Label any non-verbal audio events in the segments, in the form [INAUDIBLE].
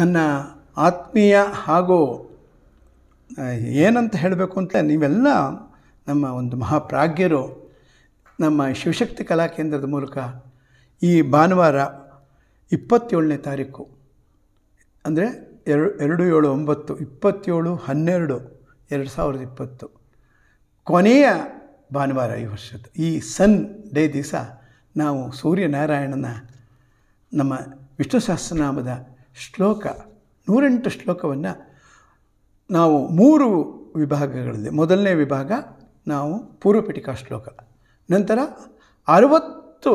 ನನ್ನ ಆತ್ಮೀಯ ಹಾಗೂ ಏನಂತ ಹೇಳಬೇಕು ಅಂತ ನೀವೆಲ್ಲ ನಮ್ಮ ಒಂದು ಮಹಾಪ್ರಾಜ್ಞರು ನಮ್ಮ ಶಿವಶಕ್ತಿ ಕಲಾ ಕೇಂದ್ರದ ಮೂಲಕ ಈ ಭಾನುವಾರ ಇಪ್ಪತ್ತೇಳನೇ ತಾರೀಕು ಅಂದರೆ ಎರಡು ಎರಡು ಏಳು ಒಂಬತ್ತು ಇಪ್ಪತ್ತೇಳು ಹನ್ನೆರಡು ಎರಡು ಸಾವಿರದ ಇಪ್ಪತ್ತು ಕೊನೆಯ ಭಾನುವಾರ ಈ ವರ್ಷದ್ದು ಈ ಸನ್ ಡೇ ದಿವಸ ನಾವು ಸೂರ್ಯನಾರಾಯಣನ ನಮ್ಮ ವಿಷ್ಣು ಸಹಸ್ರನಾಮದ ಶ್ಲೋಕ ನೂರೆಂಟು ಶ್ಲೋಕವನ್ನು ನಾವು ಮೂರು ವಿಭಾಗಗಳಲ್ಲಿ ಮೊದಲನೇ ವಿಭಾಗ ನಾವು ಪೂರ್ವಪಿಟಿಕಾ ಶ್ಲೋಕ ನಂತರ ಅರವತ್ತು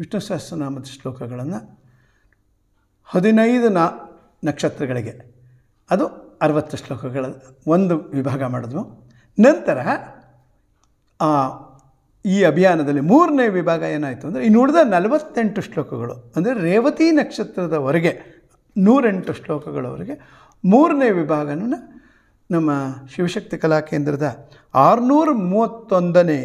ವಿಷ್ಣು ಸಹಸ್ರನಾಮದ ಶ್ಲೋಕಗಳನ್ನು ಹದಿನೈದು ನಾ ನಕ್ಷತ್ರಗಳಿಗೆ ಅದು ಅರವತ್ತು ಶ್ಲೋಕಗಳ ಒಂದು ವಿಭಾಗ ಮಾಡಿದ್ವು ನಂತರ ಈ ಅಭಿಯಾನದಲ್ಲಿ ಮೂರನೇ ವಿಭಾಗ ಏನಾಯಿತು ಅಂದರೆ ಇನ್ನು ನೋಡಿದ ನಲವತ್ತೆಂಟು ಶ್ಲೋಕಗಳು ಅಂದರೆ ರೇವತಿ ನಕ್ಷತ್ರದವರೆಗೆ ನೂರೆಂಟು ಶ್ಲೋಕಗಳವರೆಗೆ ಮೂರನೇ ವಿಭಾಗನ ನಮ್ಮ ಶಿವಶಕ್ತಿ ಕೇಂದ್ರದ ಆರುನೂರ ಮೂವತ್ತೊಂದನೇ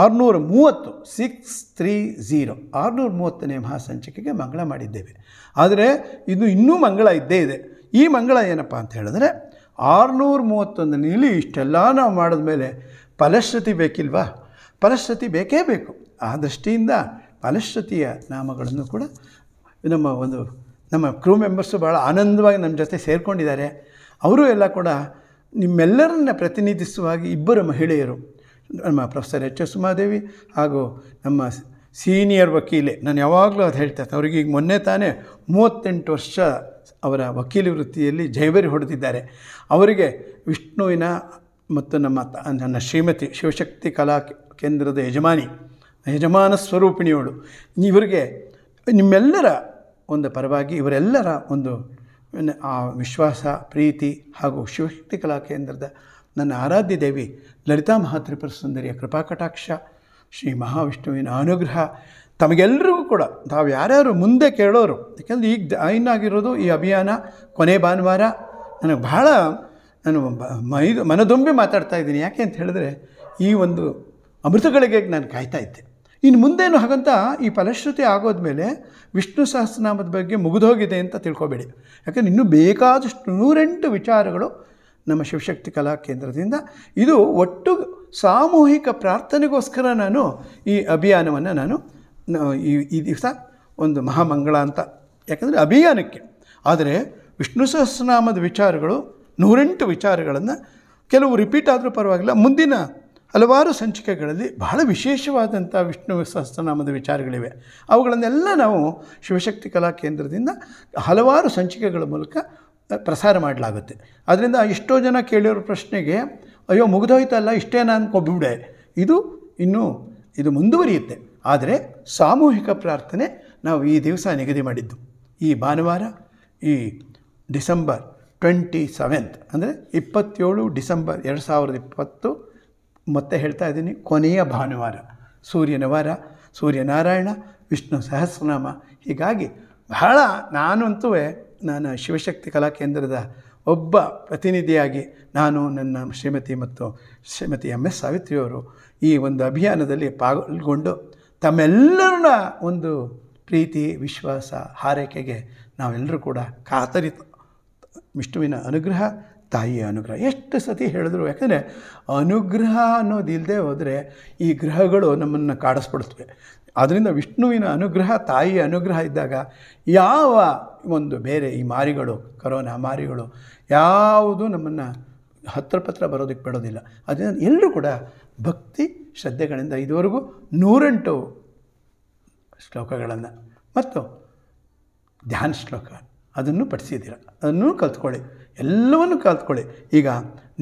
ಆರುನೂರ ಮೂವತ್ತು ಸಿಕ್ಸ್ ತ್ರೀ ಝೀರೋ ಆರುನೂರ ಮೂವತ್ತನೇ ಮಹಾಸಂಚಿಕೆಗೆ ಮಂಗಳ ಮಾಡಿದ್ದೇವೆ ಆದರೆ ಇದು ಇನ್ನೂ ಮಂಗಳ ಇದ್ದೇ ಇದೆ ಈ ಮಂಗಳ ಏನಪ್ಪ ಅಂತ ಹೇಳಿದ್ರೆ ಆರುನೂರ ಮೂವತ್ತೊಂದನೇಲಿ ಇಷ್ಟೆಲ್ಲ ನಾವು ಮಾಡಿದ ಮೇಲೆ ಫಲಶ್ರುತಿ ಬೇಕಿಲ್ವಾ ಫಲಶ್ರುತಿ ಬೇಕೇ ಬೇಕು ಆ ದೃಷ್ಟಿಯಿಂದ ಫಲಶ್ರುತಿಯ ನಾಮಗಳನ್ನು ಕೂಡ ನಮ್ಮ ಒಂದು ನಮ್ಮ ಕ್ರೂ ಮೆಂಬರ್ಸು ಭಾಳ ಆನಂದವಾಗಿ ನಮ್ಮ ಜೊತೆ ಸೇರಿಕೊಂಡಿದ್ದಾರೆ ಅವರು ಎಲ್ಲ ಕೂಡ ನಿಮ್ಮೆಲ್ಲರನ್ನ ಪ್ರತಿನಿಧಿಸುವಾಗಿ ಇಬ್ಬರು ಮಹಿಳೆಯರು ನಮ್ಮ ಪ್ರೊಫೆಸರ್ ಎಚ್ ಎಸ್ ಉಮಾದೇವಿ ಹಾಗೂ ನಮ್ಮ ಸೀನಿಯರ್ ವಕೀಲೆ ನಾನು ಯಾವಾಗಲೂ ಅದು ಹೇಳ್ತೇನೆ ಅವ್ರಿಗೆ ಈಗ ಮೊನ್ನೆ ತಾನೇ ಮೂವತ್ತೆಂಟು ವರ್ಷ ಅವರ ವಕೀಲಿ ವೃತ್ತಿಯಲ್ಲಿ ಜೈಬರಿ ಹೊಡೆದಿದ್ದಾರೆ ಅವರಿಗೆ ವಿಷ್ಣುವಿನ ಮತ್ತು ನಮ್ಮ ನನ್ನ ಶ್ರೀಮತಿ ಶಿವಶಕ್ತಿ ಕಲಾ ಕೇಂದ್ರದ ಯಜಮಾನಿ ಯಜಮಾನ ಸ್ವರೂಪಿಣಿಯವಳು ಇವರಿಗೆ ನಿಮ್ಮೆಲ್ಲರ ಒಂದು ಪರವಾಗಿ ಇವರೆಲ್ಲರ ಒಂದು ಆ ವಿಶ್ವಾಸ ಪ್ರೀತಿ ಹಾಗೂ ಶಿವಶಕ್ತಿ ಕಲಾ ಕೇಂದ್ರದ ನನ್ನ ಆರಾಧ್ಯ ದೇವಿ ಲಲಿತಾ ಮಹಾತ್ರಿಪುರ ಸುಂದರಿಯ ಕೃಪಾಕಟಾಕ್ಷ ಶ್ರೀ ಮಹಾವಿಷ್ಣುವಿನ ಅನುಗ್ರಹ ತಮಗೆಲ್ಲರಿಗೂ ಕೂಡ ತಾವು ಯಾರ್ಯಾರು ಮುಂದೆ ಕೇಳೋರು ಯಾಕೆಂದರೆ ಈಗ ಇನ್ನಾಗಿರೋದು ಈ ಅಭಿಯಾನ ಕೊನೆ ಭಾನುವಾರ ನನಗೆ ಬಹಳ ನಾನು ಮೈ ಮನದೊಂಬಿ ಮಾತಾಡ್ತಾ ಇದ್ದೀನಿ ಯಾಕೆ ಅಂತ ಹೇಳಿದ್ರೆ ಈ ಒಂದು ಅಮೃತಗಳಿಗೆ ನಾನು ಕಾಯ್ತಾ ಇದ್ದೆ ಇನ್ನು ಮುಂದೇನು ಹಾಗಂತ ಈ ಫಲಶ್ರುತಿ ಆಗೋದ್ಮೇಲೆ ವಿಷ್ಣು ಸಹಸ್ರನಾಮದ ಬಗ್ಗೆ ಮುಗಿದೋಗಿದೆ ಅಂತ ತಿಳ್ಕೊಬೇಡಿ ಯಾಕಂದರೆ ಇನ್ನೂ ಬೇಕಾದಷ್ಟು ನೂರೆಂಟು ವಿಚಾರಗಳು ನಮ್ಮ ಶಿವಶಕ್ತಿ ಕಲಾ ಕೇಂದ್ರದಿಂದ ಇದು ಒಟ್ಟು ಸಾಮೂಹಿಕ ಪ್ರಾರ್ಥನೆಗೋಸ್ಕರ ನಾನು ಈ ಅಭಿಯಾನವನ್ನು ನಾನು ಈ ಈ ದಿವಸ ಒಂದು ಮಹಾಮಂಗಳ ಅಂತ ಯಾಕಂದರೆ ಅಭಿಯಾನಕ್ಕೆ ಆದರೆ ವಿಷ್ಣು ಸಹಸ್ರನಾಮದ ವಿಚಾರಗಳು ನೂರೆಂಟು ವಿಚಾರಗಳನ್ನು ಕೆಲವು ರಿಪೀಟ್ ಆದರೂ ಪರವಾಗಿಲ್ಲ ಮುಂದಿನ ಹಲವಾರು ಸಂಚಿಕೆಗಳಲ್ಲಿ ಬಹಳ ವಿಶೇಷವಾದಂಥ ವಿಷ್ಣು ಸಹಸ್ರನಾಮದ ವಿಚಾರಗಳಿವೆ ಅವುಗಳನ್ನೆಲ್ಲ ನಾವು ಶಿವಶಕ್ತಿ ಕಲಾ ಕೇಂದ್ರದಿಂದ ಹಲವಾರು ಸಂಚಿಕೆಗಳ ಮೂಲಕ ಪ್ರಸಾರ ಮಾಡಲಾಗುತ್ತೆ ಅದರಿಂದ ಎಷ್ಟೋ ಜನ ಕೇಳಿರೋ ಪ್ರಶ್ನೆಗೆ ಅಯ್ಯೋ ಮುಗಿದೋಯ್ತಲ್ಲ ಇಷ್ಟೇ ನಾನು ಕೊಬ್ಬಿಬಿಡೆ ಇದು ಇನ್ನೂ ಇದು ಮುಂದುವರಿಯುತ್ತೆ ಆದರೆ ಸಾಮೂಹಿಕ ಪ್ರಾರ್ಥನೆ ನಾವು ಈ ದಿವಸ ನಿಗದಿ ಮಾಡಿದ್ದು ಈ ಭಾನುವಾರ ಈ ಡಿಸೆಂಬರ್ ಟ್ವೆಂಟಿ ಸೆವೆಂತ್ ಅಂದರೆ ಇಪ್ಪತ್ತೇಳು ಡಿಸೆಂಬರ್ ಎರಡು ಸಾವಿರದ ಇಪ್ಪತ್ತು ಮತ್ತೆ ಹೇಳ್ತಾ ಇದ್ದೀನಿ ಕೊನೆಯ ಭಾನುವಾರ ಸೂರ್ಯನ ವಾರ ಸೂರ್ಯನಾರಾಯಣ ವಿಷ್ಣು ಸಹಸ್ರನಾಮ ಹೀಗಾಗಿ ಬಹಳ ನಾನಂತೂ ನಾನು ಶಿವಶಕ್ತಿ ಕಲಾ ಕೇಂದ್ರದ ಒಬ್ಬ ಪ್ರತಿನಿಧಿಯಾಗಿ ನಾನು ನನ್ನ ಶ್ರೀಮತಿ ಮತ್ತು ಶ್ರೀಮತಿ ಎಮ್ ಎಸ್ ಸಾವಿತ್ರಿಯವರು ಈ ಒಂದು ಅಭಿಯಾನದಲ್ಲಿ ಪಾಲ್ಗೊಂಡು ತಮ್ಮೆಲ್ಲರನ್ನ ಒಂದು ಪ್ರೀತಿ ವಿಶ್ವಾಸ ಹಾರೈಕೆಗೆ ನಾವೆಲ್ಲರೂ ಕೂಡ ಕಾತರಿತು ವಿಷ್ಣುವಿನ ಅನುಗ್ರಹ ತಾಯಿಯ ಅನುಗ್ರಹ ಎಷ್ಟು ಸತಿ ಹೇಳಿದ್ರು ಯಾಕಂದರೆ ಅನುಗ್ರಹ ಅನ್ನೋದಿಲ್ಲದೆ ಹೋದರೆ ಈ ಗ್ರಹಗಳು ನಮ್ಮನ್ನು ಕಾಡಿಸ್ಬಿಡ್ತವೆ ಅದರಿಂದ ವಿಷ್ಣುವಿನ ಅನುಗ್ರಹ ತಾಯಿಯ ಅನುಗ್ರಹ ಇದ್ದಾಗ ಯಾವ ಒಂದು ಬೇರೆ ಈ ಮಾರಿಗಳು ಕರೋನಾ ಮಾರಿಗಳು ಯಾವುದು ನಮ್ಮನ್ನು ಹತ್ರ ಪತ್ರ ಬರೋದಕ್ಕೆ ಬಿಡೋದಿಲ್ಲ ಅದರಿಂದ ಎಲ್ಲರೂ ಕೂಡ ಭಕ್ತಿ ಶ್ರದ್ಧೆಗಳಿಂದ ಇದುವರೆಗೂ ನೂರೆಂಟು ಶ್ಲೋಕಗಳನ್ನು ಮತ್ತು ಧ್ಯಾನ ಶ್ಲೋಕ ಅದನ್ನು ಪಠಿಸಿದ್ದೀರ ಅದನ್ನು ಕಲ್ತ್ಕೊಳ್ಳಿ ಎಲ್ಲವನ್ನು ಕಲ್ತ್ಕೊಳ್ಳಿ ಈಗ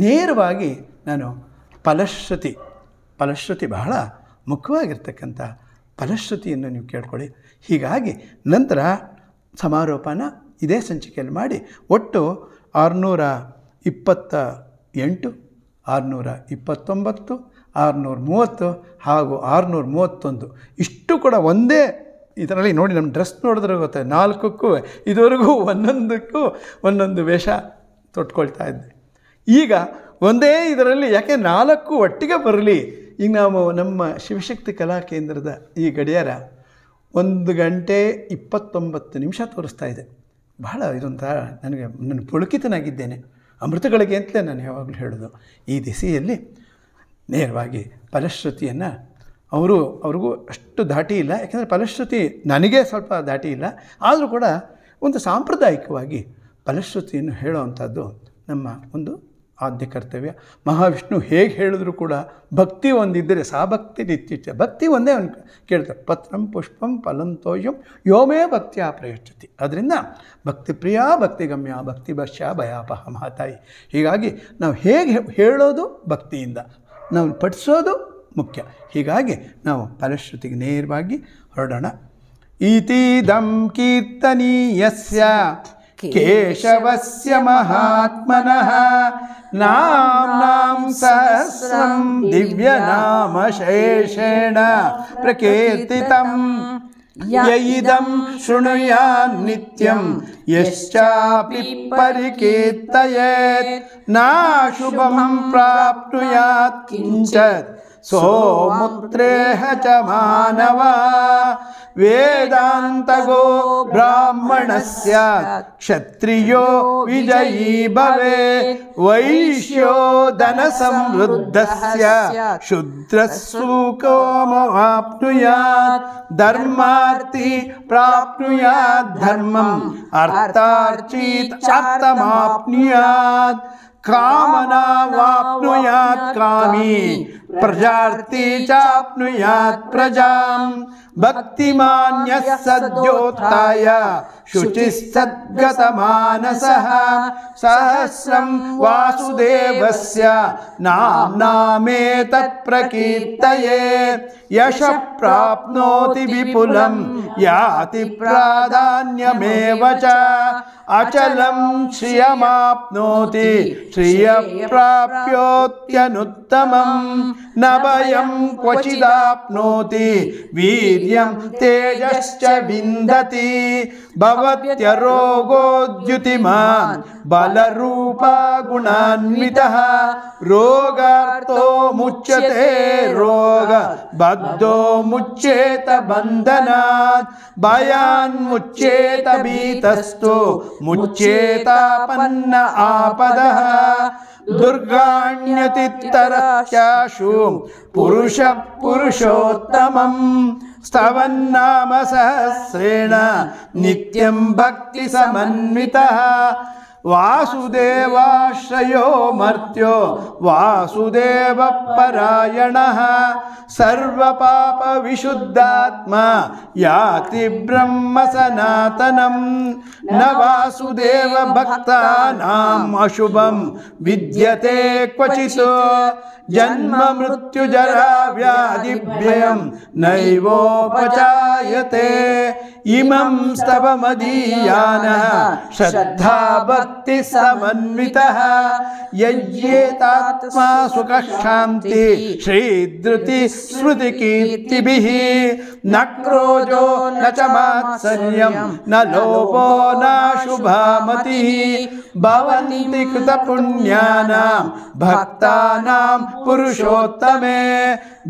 ನೇರವಾಗಿ ನಾನು ಫಲಶ್ರುತಿ ಫಲಶ್ರುತಿ ಬಹಳ ಮುಖ್ಯವಾಗಿರ್ತಕ್ಕಂಥ ಫಲಶ್ರುತಿಯನ್ನು ನೀವು ಕೇಳ್ಕೊಳ್ಳಿ ಹೀಗಾಗಿ ನಂತರ ಸಮಾರೋಪನ ಇದೇ ಸಂಚಿಕೆಯಲ್ಲಿ ಮಾಡಿ ಒಟ್ಟು ಆರುನೂರ ಇಪ್ಪತ್ತ ಎಂಟು ಆರುನೂರ ಇಪ್ಪತ್ತೊಂಬತ್ತು ಆರುನೂರ ಮೂವತ್ತು ಹಾಗೂ ಆರುನೂರ ಮೂವತ್ತೊಂದು ಇಷ್ಟು ಕೂಡ ಒಂದೇ ಇದರಲ್ಲಿ ನೋಡಿ ನಮ್ಮ ಡ್ರೆಸ್ ನೋಡಿದ್ರೆ ಗೊತ್ತೆ ನಾಲ್ಕಕ್ಕೂ ಇದುವರೆಗೂ ಒಂದೊಂದಕ್ಕೂ ಒಂದೊಂದು ವೇಷ ತೊಟ್ಕೊಳ್ತಾ ಇದ್ದೆ ಈಗ ಒಂದೇ ಇದರಲ್ಲಿ ಯಾಕೆ ನಾಲ್ಕು ಒಟ್ಟಿಗೆ ಬರಲಿ ಈಗ ನಾವು ನಮ್ಮ ಶಿವಶಕ್ತಿ ಕಲಾ ಕೇಂದ್ರದ ಈ ಗಡಿಯಾರ ಒಂದು ಗಂಟೆ ಇಪ್ಪತ್ತೊಂಬತ್ತು ನಿಮಿಷ ತೋರಿಸ್ತಾ ಇದೆ ಬಹಳ ಇದೊಂಥ ನನಗೆ ನಾನು ಪುಳುಕಿತನಾಗಿದ್ದೇನೆ ಅಮೃತಗಳಿಗೆ ಅಂತಲೇ ನಾನು ಯಾವಾಗಲೂ ಹೇಳೋದು ಈ ದಿಸೆಯಲ್ಲಿ ನೇರವಾಗಿ ಫಲಶ್ರುತಿಯನ್ನು ಅವರು ಅವ್ರಿಗೂ ಅಷ್ಟು ದಾಟಿ ಇಲ್ಲ ಯಾಕೆಂದರೆ ಫಲಶ್ರುತಿ ನನಗೆ ಸ್ವಲ್ಪ ದಾಟಿ ಇಲ್ಲ ಆದರೂ ಕೂಡ ಒಂದು ಸಾಂಪ್ರದಾಯಿಕವಾಗಿ ಫಲಶ್ರುತಿಯನ್ನು ಹೇಳೋವಂಥದ್ದು ನಮ್ಮ ಒಂದು ಆದ್ಯ ಕರ್ತವ್ಯ ಮಹಾವಿಷ್ಣು ಹೇಗೆ ಹೇಳಿದ್ರು ಕೂಡ ಭಕ್ತಿ ಒಂದಿದ್ದರೆ ಸಾ ಭಕ್ತಿ ನಿತ್ಯ ಭಕ್ತಿ ಒಂದೇ ಅವನು ಕೇಳ್ತಾರೆ ಪತ್ರಂ ಪುಷ್ಪಂ ಫಲಂತೋಯಂ ಯೋಮೇ ಭಕ್ತಿಯ ಪ್ರಯೋಜತಿ ಅದರಿಂದ ಭಕ್ತಿ ಪ್ರಿಯ ಭಕ್ತಿಗಮ್ಯ ಭಕ್ತಿ ಭಕ್ಷ್ಯ ಭಯಾಪಹ ಮಹಾತಾಯಿ ಹೀಗಾಗಿ ನಾವು ಹೇಗೆ ಹೇಳೋದು ಭಕ್ತಿಯಿಂದ ನಾವು ಪಠಿಸೋದು ಮುಖ್ಯ ಹೀಗಾಗಿ ನಾವು ಫಲಶ್ರುತಿಗೆ ನೇರವಾಗಿ ಹೊರಡೋಣ ಇತಿದಂ ಕೀರ್ತನೀಯಸ್ಯ केशवस्य महात्मनः नाम्नां सहस्रं दिव्यनामशेषेण प्रकीर्तितम् य इदं शृणुयान् नित्यं यश्चापि परिकीर्तयेत् नाशुभं प्राप्नुयात् किञ्च सोमुत्रेः च मानव वेदान्तगो ब्राह्मणस्य क्षत्रियो विजयी भवे वैश्यो धनसमृद्धस्य शुद्र सुकोममाप्नुयात् धर्मार्ति प्राप्नुयात् धर्मम् अर्थार्चित् शब्दमाप्नुयात् कामना वाप्नुयात् कामी प्रजार्थी चाप्नुयात् प्रजाम् भक्तिमान्यः सद्योत्थाय शुचिस्तद्गतमानसः सहस्रं वासुदेवस्य नाम्नामे तत्प्रकीर्तये यशः प्राप्नोति विपुलं याति प्राधान्यमेव अचलं श्रियमाप्नोति श्रियप्राप्योत्यनुत्तमं न वयं क्वचिदाप्नोति वीर्यं तेजश्च विन्दति भवत्य रोगोद्युतिमा बलरूपा गुणान्वितः रोगार्तो मुच्यते रोग बद्धो मुच्येत बन्धनात् भयान्मुच्येत भीतस्तु मुच्येतापन्न आपदः दुर्गाण्यतित्तर पुरुष पुरुषोत्तमम् स्तवन्नाम सहस्रेण नित्यं भक्तिसमन्वितः वासुदेवाश्रयो मर्त्यो वासुदेवपरायणः विशुद्धात्मा याति सनातनम न वासुदेवभक्तानाम् अशुभं विद्यते क्वचित् जन्ममृत्युजराव्याधिभ्यं नैवोपचायते इमं स्तव मदीयानः श्रद्धा भक्तिसमन्वितः यज्येतात्मा श्रुति श्रीधृतिस्मृतिकीर्तिभिः न क्रोजो न च मात्सर्यं न लोभो न शुभामतिः भवन्ति कृतपुण्यानां भक्तानां पुरुषोत्तमे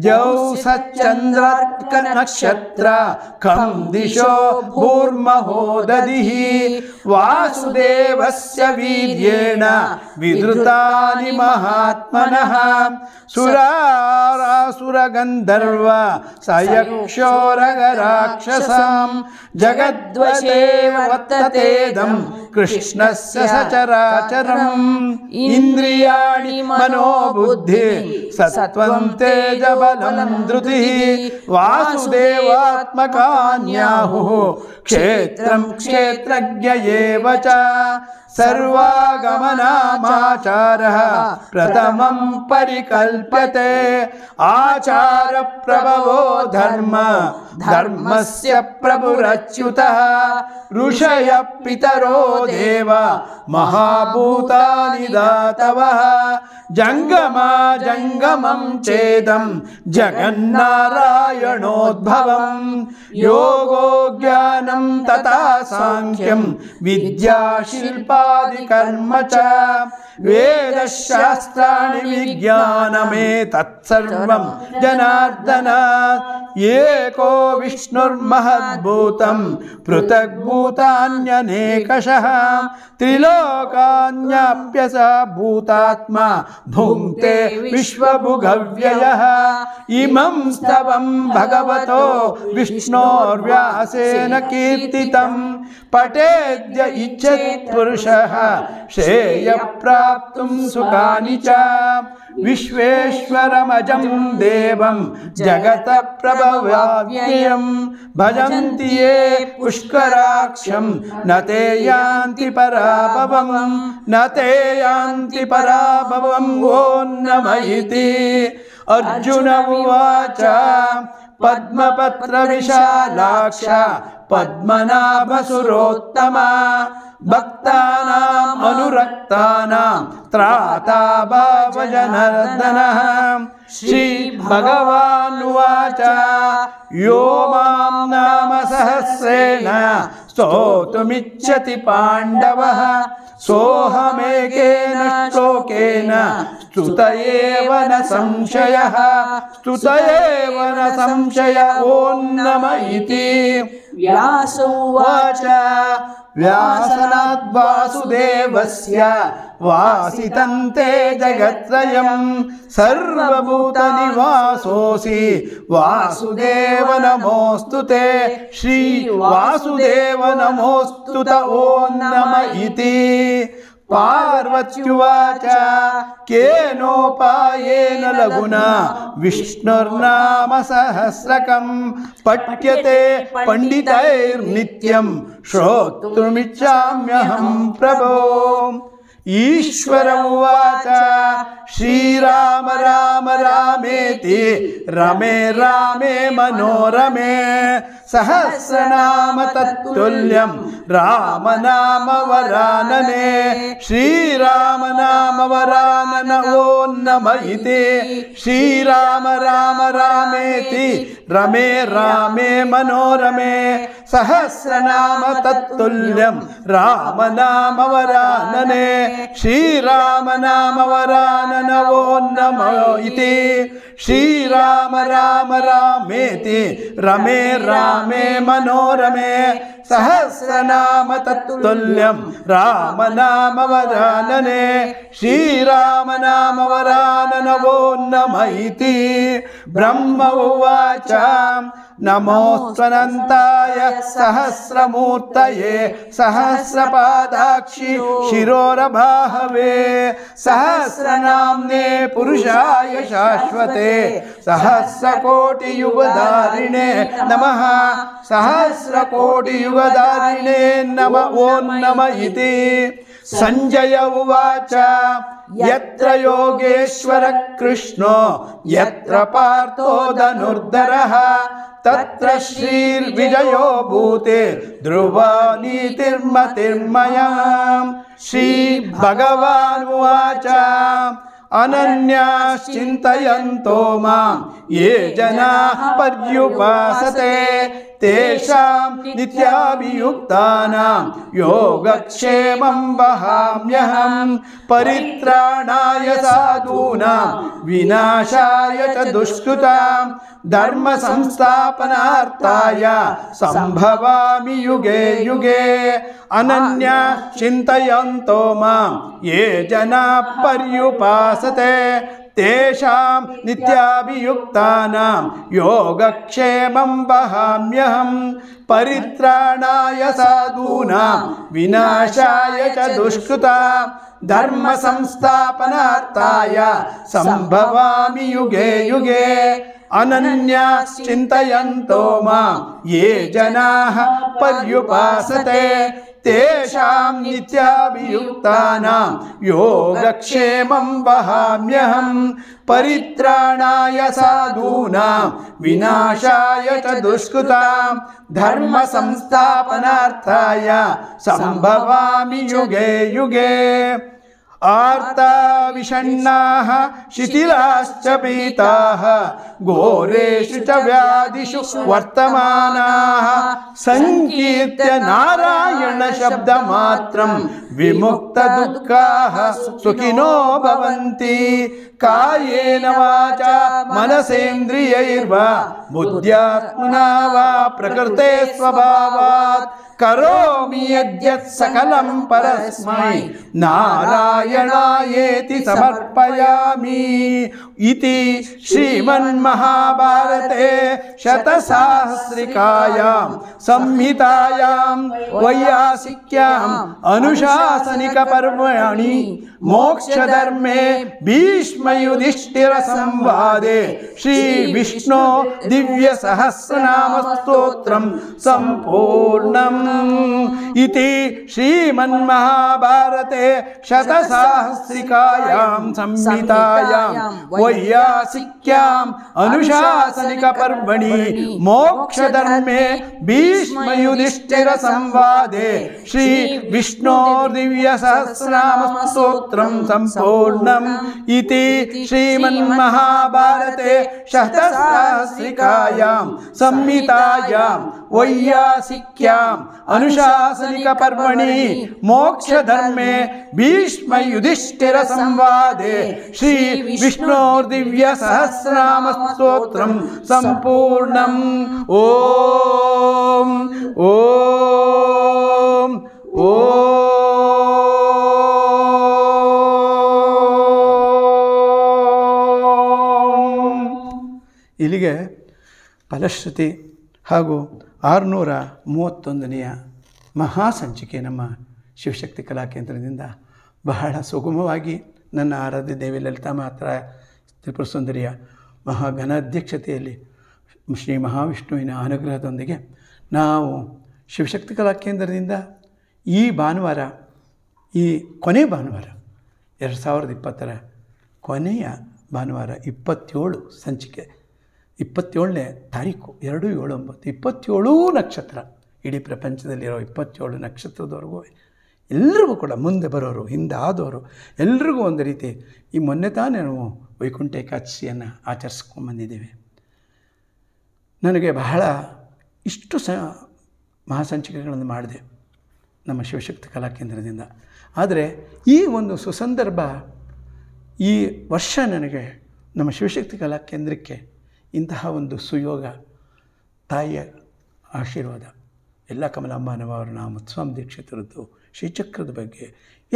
जौ सच्चन्द्रार्कनक्षत्र खं दिशो भूर्महो दधिः वासुदेवस्य वीर्येण विधृतानि महात्मनः सुरारासुरगन्धर्व सयक्षोरगराक्षसां जगद्वशेव वर्ततेदं कृष्णस्य स चराचरम् इन्द्रियाणि मनोबुद्धि सत्त्वं तेजबलं धृतिः वासुदेवात्मकान्याहुः क्षेत्रं क्षेत्रज्ञ एव च सर्वागमनामाचारः प्रथमं परिकल्प्यते आचारप्रभवो धर्म धर्मस्य प्रभुरच्युतः ऋषय पितरो देव महाभूतानि दातवः जङ्गमा जङ्गमं चेदं जगन्नारायणोद्भवं योगो ज्ञानं तथा साङ्ख्यं विद्याशिल्पादिकर्म च वेदशास्त्राणि विज्ञानमे तत्सर्वं जनार्दन एको विष्णुर्महद्भूतं पृथग्भूतान्यनेकशः त्रिलोकान्याप्य स भूतात्मा भुङ्क्ते विश्वभुगव्ययः इमं स्तवं भगवतो विष्णोर्व्यासेन कीर्तितं पठेद्य इच्छेत् पुरुषः श्रेयप्रा प्राप्तुं सुखानि च विश्वेश्वरमजं देवं जगत् भजन्ति ये पुष्कराक्षं न ते यान्ति पराभवं न ते यान्ति पराभवं वो अर्जुन उवाच पद्मपत्रविशालाक्ष पद्मनाभसुरोत्तमा भक्तानाम् अनुरक्तानां त्राताबापजनरदनः श्रीभगवानुवाच यो मां नाम सहस्रेण स्तोतुमिच्छति पाण्डवः सोऽहमेकेन श्लोकेन स्तुत एव न संशयः स्तुत एव न संशय ओन्नम इति व्यासोवाच व्यासनाद् वासुदेवस्य वासितंते ते जगत्त्रयम् सर्वभूतनिवासोऽसि वासुदेव नमोऽस्तु ते श्रीवासुदेव त ओ नम इति पार्वत्युवाच केनोपायेन लघुना विष्णुर्नाम सहस्रकं पठ्यते पण्डितैर्नित्यं श्रोतुमिच्छाम्यहं प्रभो ईश्वर उवाच श्रीराम राम रामेति रमे रामे मनोरमे सहस्रनाम तत्तुल्यं रामनामवरानने श्रीराम नाम वराम नवो नम इति श्रीराम राम रामेति रमे रामे मनोरमे सहस्रनाम तत्तुल्यं राम नाम वरानने श्रीराम इति श्रीराम राम रामेति रमे राम रामे मनोरमे सहस्रनाम श्रीराम नाम श्रीरामनामवराननवो नम इति ब्रह्म उवाचा नमोऽस्त्वनन्ताय सहस्र सहस्रपादाक्षि शिरोरभावे सहस्रनाम्ने पुरुषाय शाश्वते सहस्रकोटियुगधारिणे नम सहस्रकोटियुगधारिणे नम ओं नम इति सञ्जय उवाच यत्र योगेश्वर कृष्णो यत्र पार्थो धनुर्धरः तत्र श्रीर्विजयो भूते ध्रुवाणीतिर्मतिर्मयाम् श्रीभगवान् उवाच अनन्याश्चिन्तयन्तो मां ये जनाः पर्युपासते तेषां नित्याभियुक्तानां योगक्षेमं वहाम्यहं परित्राणाय साधूनां विनाशाय च दुष्कृताम् धर्मसंस्थापनार्ताय सम्भवामि युगे युगे अनन्य चिन्तयन्तो मां ये जना पर्युपासते तेषां नित्याभियुक्तानां योगक्षेमं वहाम्यहं परित्राणाय साधूनां विनाशाय च दुष्कृता धर्मसंस्थापनार्ताय सम्भवामि युगे युगे अनन्याश्चिन्तयन्तो मा ये जनाः पर्युपासते तेषां नित्याभियुक्तानां योगक्षेमं वहाम्यहं परित्राणाय साधूनां विनाशाय च दुष्कृतां धर्मसंस्थापनार्थाय सम्भवामि युगे युगे आर्ता विषण्णाः शिथिलाश्च पीताः घोरेषु च व्याधिषु वर्तमानाः सङ्कीर्त्य नारायणशब्दमात्रम् विमुक्तदुःखाः सुखिनो भवन्ति कायेन वाचा मनसेन्द्रियैर्वा बुद्ध्यात्मना वा प्रकृते स्वभावात् करोमि यद्यत् सकलं परस्मै नारायणायेति समर्पयामि इति श्रीमन्महाभारते शतसाहस्रिकायां संहितायां वैयासिक्याम् अनुशासनिकपर्वणि मोक्षधर्मे भीष्मयुधिष्ठिर संवादे श्री विष्णु दिव्य सहस्रनाम स्तोत्रम संपूर्णम इति शत शतसाहस्रिकायां संहितायां श्री विष्णु दिव्य सहस्रनाम श्रीविष्णोर्दिव्यसहस्रनामस्तोत्र स्तोत्रं सम्पूर्णम् इति श्रीमन्महाभारते शतसाहस्रिकायां संहितायां वैयासिक्याम् अनुशासनिकपर्वणि मोक्षधर्मे भीष्मयुधिष्ठिरसंवादे श्रीविष्णोर्दिव्यसहस्रनामस्तोत्रं सम्पूर्णम् ॐ ॐ ॐ ಇಲ್ಲಿಗೆ ಫಲಶ್ರುತಿ ಹಾಗೂ ಆರುನೂರ ಮೂವತ್ತೊಂದನೆಯ ಮಹಾಸಂಚಿಕೆ ನಮ್ಮ ಶಿವಶಕ್ತಿ ಕಲಾಕೇಂದ್ರದಿಂದ ಬಹಳ ಸುಗಮವಾಗಿ ನನ್ನ ಆರಾಧ್ಯ ದೇವಿ ಲಲಿತಾ ಮಾತ್ರ ತ್ರಿಪುರ ಸುಂದರಿಯ ಅಧ್ಯಕ್ಷತೆಯಲ್ಲಿ ಶ್ರೀ ಮಹಾವಿಷ್ಣುವಿನ ಅನುಗ್ರಹದೊಂದಿಗೆ ನಾವು ಶಿವಶಕ್ತಿ ಕಲಾ ಕೇಂದ್ರದಿಂದ ಈ ಭಾನುವಾರ ಈ ಕೊನೆ ಭಾನುವಾರ ಎರಡು ಸಾವಿರದ ಇಪ್ಪತ್ತರ ಕೊನೆಯ ಭಾನುವಾರ ಇಪ್ಪತ್ತೇಳು ಸಂಚಿಕೆ ಇಪ್ಪತ್ತೇಳನೇ ತಾರೀಕು ಎರಡು ಏಳು ಒಂಬತ್ತು ಇಪ್ಪತ್ತೇಳು ನಕ್ಷತ್ರ ಇಡೀ ಪ್ರಪಂಚದಲ್ಲಿರೋ ಇಪ್ಪತ್ತೇಳು ನಕ್ಷತ್ರದವರೆಗೂ ಎಲ್ರಿಗೂ ಕೂಡ ಮುಂದೆ ಬರೋರು ಹಿಂದೆ ಆದವರು ಎಲ್ರಿಗೂ ಒಂದು ರೀತಿ ಈ ಮೊನ್ನೆ ತಾನೇ ನಾವು ವೈಕುಂಠ ಏಕಾದಶಿಯನ್ನು ಆಚರಿಸ್ಕೊಂಡ್ಬಂದಿದ್ದೇವೆ ನನಗೆ ಬಹಳ ಇಷ್ಟು ಸ ಮಹಾಸಂಚಿಕೆಗಳನ್ನು ಮಾಡಿದೆ ನಮ್ಮ ಶಿವಶಕ್ತಿ ಕಲಾ ಕೇಂದ್ರದಿಂದ ಆದರೆ ಈ ಒಂದು ಸುಸಂದರ್ಭ ಈ ವರ್ಷ ನನಗೆ ನಮ್ಮ ಶಿವಶಕ್ತಿ ಕಲಾ ಕೇಂದ್ರಕ್ಕೆ ಇಂತಹ ಒಂದು ಸುಯೋಗ ತಾಯಿಯ ಆಶೀರ್ವಾದ ಎಲ್ಲ ಕಮಲಾಂಬಾನವರ ನಾಮ ಸ್ವಾಮಿ ದೀಕ್ಷಿತರದ್ದು ಶ್ರೀಚಕ್ರದ ಬಗ್ಗೆ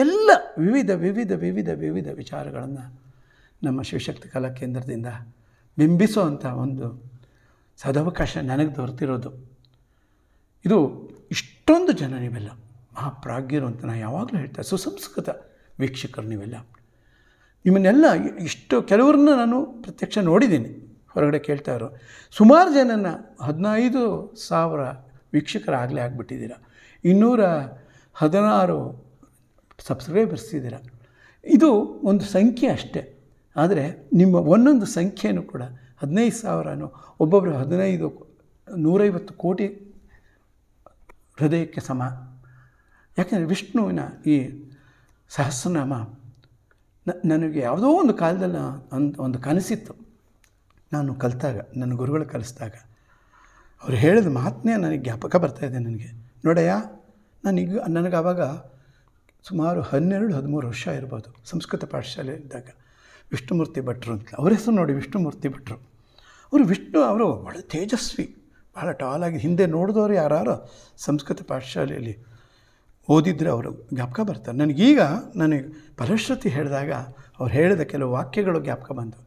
ಎಲ್ಲ ವಿವಿಧ ವಿವಿಧ ವಿವಿಧ ವಿವಿಧ ವಿಚಾರಗಳನ್ನು ನಮ್ಮ ಶಿವಶಕ್ತಿ ಕಲಾ ಕೇಂದ್ರದಿಂದ ಬಿಂಬಿಸುವಂಥ ಒಂದು ಸದವಕಾಶ ನನಗೆ ದೊರೆತಿರೋದು ಇದು ಇಷ್ಟೊಂದು ಜನ ನೀವೆಲ್ಲ ಮಹಾಪ್ರಾಜ್ಞರು ಅಂತ ನಾನು ಯಾವಾಗಲೂ ಹೇಳ್ತಾ ಸುಸಂಸ್ಕೃತ ವೀಕ್ಷಕರು ನೀವೆಲ್ಲ ನಿಮ್ಮನ್ನೆಲ್ಲ ಇಷ್ಟು ಕೆಲವ್ರನ್ನ ನಾನು ಪ್ರತ್ಯಕ್ಷ ನೋಡಿದ್ದೀನಿ ಹೊರಗಡೆ ಕೇಳ್ತಾಯಿರೋ ಸುಮಾರು ಜನನ ಹದಿನೈದು ಸಾವಿರ ವೀಕ್ಷಕರಾಗಲೇ ಆಗಿಬಿಟ್ಟಿದ್ದೀರ ಇನ್ನೂರ ಹದಿನಾರು ಸಬ್ಸ್ಕ್ರೈಬರ್ಸ್ ಇದ್ದೀರ ಇದು ಒಂದು ಸಂಖ್ಯೆ ಅಷ್ಟೇ ಆದರೆ ನಿಮ್ಮ ಒಂದೊಂದು ಸಂಖ್ಯೆಯೂ ಕೂಡ ಹದಿನೈದು ಸಾವಿರನೂ ಒಬ್ಬೊಬ್ಬರು ಹದಿನೈದು ನೂರೈವತ್ತು ಕೋಟಿ ಹೃದಯಕ್ಕೆ ಸಮ ಯಾಕೆಂದರೆ ವಿಷ್ಣುವಿನ ಈ ಸಹಸ್ರನಾಮ ನನಗೆ ಯಾವುದೋ ಒಂದು ಕಾಲದಲ್ಲಿ ಒಂದು ಒಂದು ಕನಸಿತ್ತು ನಾನು ಕಲಿತಾಗ ನನ್ನ ಗುರುಗಳು ಕಲಿಸಿದಾಗ ಅವ್ರು ಹೇಳಿದ ಮಾತ್ನೇ ನನಗೆ ಜ್ಞಾಪಕ ಇದೆ ನನಗೆ ನೋಡಯ್ಯ ನನಗೆ ನನಗೆ ಆವಾಗ ಸುಮಾರು ಹನ್ನೆರಡು ಹದಿಮೂರು ವರ್ಷ ಇರ್ಬೋದು ಸಂಸ್ಕೃತ ಪಾಠಶಾಲೆ ಇದ್ದಾಗ ವಿಷ್ಣುಮೂರ್ತಿ ಭಟ್ರು ಅಂತ ಅವ್ರ ಹೆಸರು ನೋಡಿ ವಿಷ್ಣುಮೂರ್ತಿ ಭಟ್ರು ಅವರು ವಿಷ್ಣು ಅವರು ಭಾಳ ತೇಜಸ್ವಿ ಭಾಳ ಟಾಲಾಗಿ ಹಿಂದೆ ನೋಡಿದವರು ಯಾರು ಸಂಸ್ಕೃತ ಪಾಠಶಾಲೆಯಲ್ಲಿ ಓದಿದ್ರೆ ಅವರು ಜ್ಞಾಪಕ ಬರ್ತಾರೆ ನನಗೀಗ ನನಗೆ ಪರಶ್ರತಿ ಹೇಳಿದಾಗ ಅವ್ರು ಹೇಳಿದ ಕೆಲವು ವಾಕ್ಯಗಳು ಜ್ಞಾಪಕ ಬಂದವು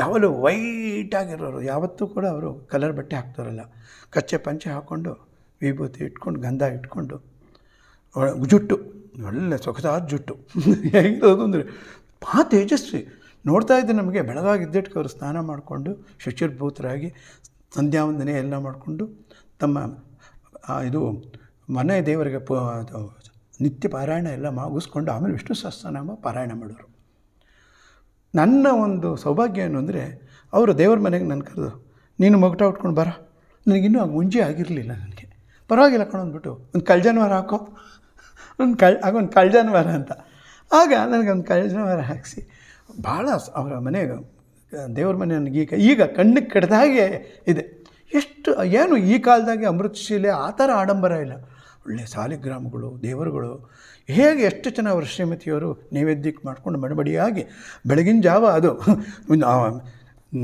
ಯಾವಾಗಲೂ ವೈಟಾಗಿರೋರು ಯಾವತ್ತೂ ಕೂಡ ಅವರು ಕಲರ್ ಬಟ್ಟೆ ಹಾಕ್ತಾರಲ್ಲ ಕಚ್ಚೆ ಪಂಚೆ ಹಾಕ್ಕೊಂಡು ವಿಭೂತಿ ಇಟ್ಕೊಂಡು ಗಂಧ ಇಟ್ಕೊಂಡು ಜುಟ್ಟು ಒಳ್ಳೆ ಸೊಗಸಾದ ಜುಟ್ಟು [LAUGHS] ಹೇಗಿರೋದು ಅಂದರೆ ಮಹಾ ತೇಜಸ್ವಿ ನೋಡ್ತಾ ಇದ್ದೆ ನಮಗೆ ಬೆಳಗಾಗಿ ಇದ್ದಿಟ್ಕೆ ಅವರು ಸ್ನಾನ ಮಾಡಿಕೊಂಡು ಶುಚಿರ್ಭೂತರಾಗಿ ಸಂಧ್ಯಾವಂದನೆ ಎಲ್ಲ ಮಾಡಿಕೊಂಡು ತಮ್ಮ ಇದು ಮನೆ ದೇವರಿಗೆ ಪ ನಿತ್ಯ ಪಾರಾಯಣ ಎಲ್ಲ ಮುಗಿಸ್ಕೊಂಡು ಆಮೇಲೆ ವಿಷ್ಣು ಸಹಸ್ರನಾಮ ಪಾರಾಯಣ ಮಾಡೋರು ನನ್ನ ಒಂದು ಸೌಭಾಗ್ಯ ಏನು ಅಂದರೆ ಅವರು ದೇವರ ಮನೆಗೆ ನನ್ನ ಕರೆದು ನೀನು ಮಗುಟ ಉಟ್ಕೊಂಡು ಬರೋ ನನಗಿನ್ನೂ ಆಗ ಮುಂಜೆ ಆಗಿರಲಿಲ್ಲ ನನಗೆ ಪರವಾಗಿಲ್ಲ ಅಂದ್ಬಿಟ್ಟು ಒಂದು ಕಳ್ಜನವಾರ ಹಾಕೋ ಒಂದು ಕಳ್ ಆಗೊಂದು ಕಳ್ಜನವಾರ ಅಂತ ಆಗ ಒಂದು ಕಳ್ಜನವಾರ ಹಾಕಿಸಿ ಭಾಳ ಅವರ ಮನೆಗೆ ದೇವ್ರ ಮನೆ ನನಗೆ ಈಗ ಈಗ ಕಣ್ಣಿಗೆ ಕಡ್ದಾಗೆ ಇದೆ ಎಷ್ಟು ಏನು ಈ ಕಾಲದಾಗೆ ಅಮೃತಶೀಲೆ ಆ ಥರ ಆಡಂಬರ ಇಲ್ಲ ಒಳ್ಳೆಯ ಸಾಲಿಗ್ರಾಮಗಳು ದೇವರುಗಳು ಹೇಗೆ ಎಷ್ಟು ಜನ ಅವರು ಶ್ರೀಮತಿಯವರು ನೈವೇದ್ಯಕ್ಕೆ ಮಾಡ್ಕೊಂಡು ಮಡಿಮಡಿಯಾಗಿ ಬೆಳಗಿನ ಜಾವ ಅದು